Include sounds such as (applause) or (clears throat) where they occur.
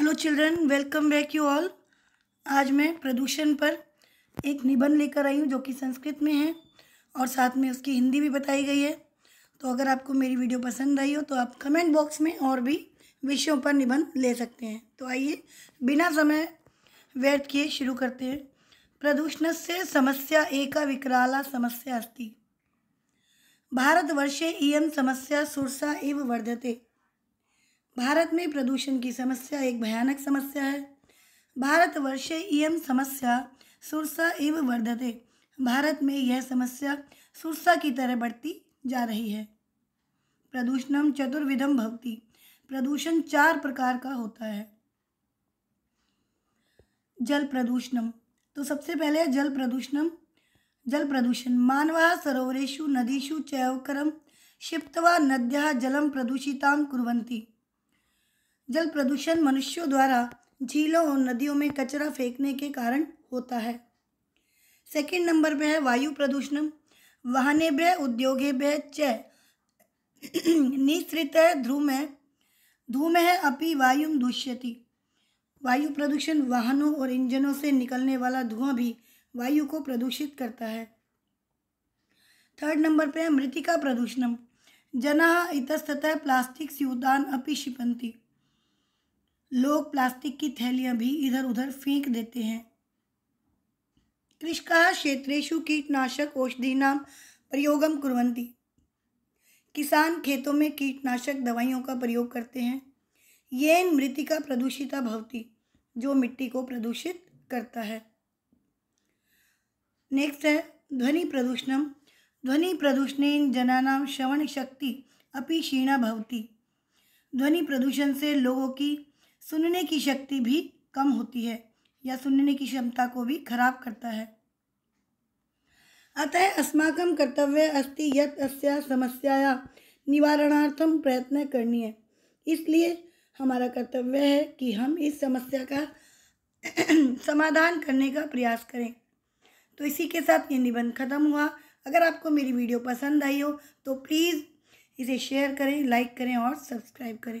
hello children welcome back you all आज मैं प्रदूषण पर एक निबंध लेकर आई हूँ जो कि संस्कृत में है और साथ में उसकी हिंदी भी बताई गई है तो अगर आपको मेरी वीडियो पसंद आई हो तो आप कमेंट बॉक्स में और भी विषयों पर निबंध ले सकते हैं तो आइए बिना समय व्यर्थ किए शुरू करते हैं प्रदूषण से समस्या एका विकराला समस्या अस्थि भारतवर्षे इयं समस्या सुरसा इव वर्धते भारत में प्रदूषण की समस्या एक भयानक समस्या है भारतवर्षे इम समस्या सुरसा एव वर्धते भारत में यह समस्या सुरसा की तरह बढ़ती जा रही है प्रदूषणम चतुर्विधम भवती प्रदूषण चार प्रकार का होता है जल प्रदूषणम तो सबसे पहले जल प्रदूषणम जल प्रदूषण मानवा सरोवरेशु नदीशु चैवकरम क्षिप्तवा नद्या जलम प्रदूषिता कुरंती जल प्रदूषण मनुष्यों द्वारा झीलों और नदियों में कचरा फेंकने के कारण होता है सेकेंड नंबर पे है वायु प्रदूषण उद्योगे उद्योगेभ्य च निश्रित ध्रुम धूम है अपि वायु दूष्यति वायु प्रदूषण वाहनों और इंजनों से निकलने वाला धुआं भी वायु को प्रदूषित करता है थर्ड नंबर पे है मृतिका प्रदूषणम जना इतस्तः प्लास्टिक स्यूतान अपि क्षिपंती लोग प्लास्टिक की थैलियां भी इधर उधर फेंक देते हैं कृषका क्षेत्र कीटनाशक औषधीनां प्रयोगम कुरंती किसान खेतों में कीटनाशक दवाइयों का प्रयोग करते हैं ये मृतिका प्रदूषिता भवती जो मिट्टी को प्रदूषित करता है नेक्स्ट है ध्वनि प्रदूषणम ध्वनि प्रदूषण जनानाम श्रवण शक्ति अपी क्षीणा भवती ध्वनि प्रदूषण से लोगों की सुनने की शक्ति भी कम होती है या सुनने की क्षमता को भी खराब करता है अतः अस्माक कर्तव्य अस्ति यत अस्या समस्याया निवारणार्थम प्रयत्न करनी है इसलिए हमारा कर्तव्य है कि हम इस समस्या का (clears throat) समाधान करने का प्रयास करें तो इसी के साथ ये निबंध खत्म हुआ अगर आपको मेरी वीडियो पसंद आई हो तो प्लीज़ इसे शेयर करें लाइक करें और सब्सक्राइब करें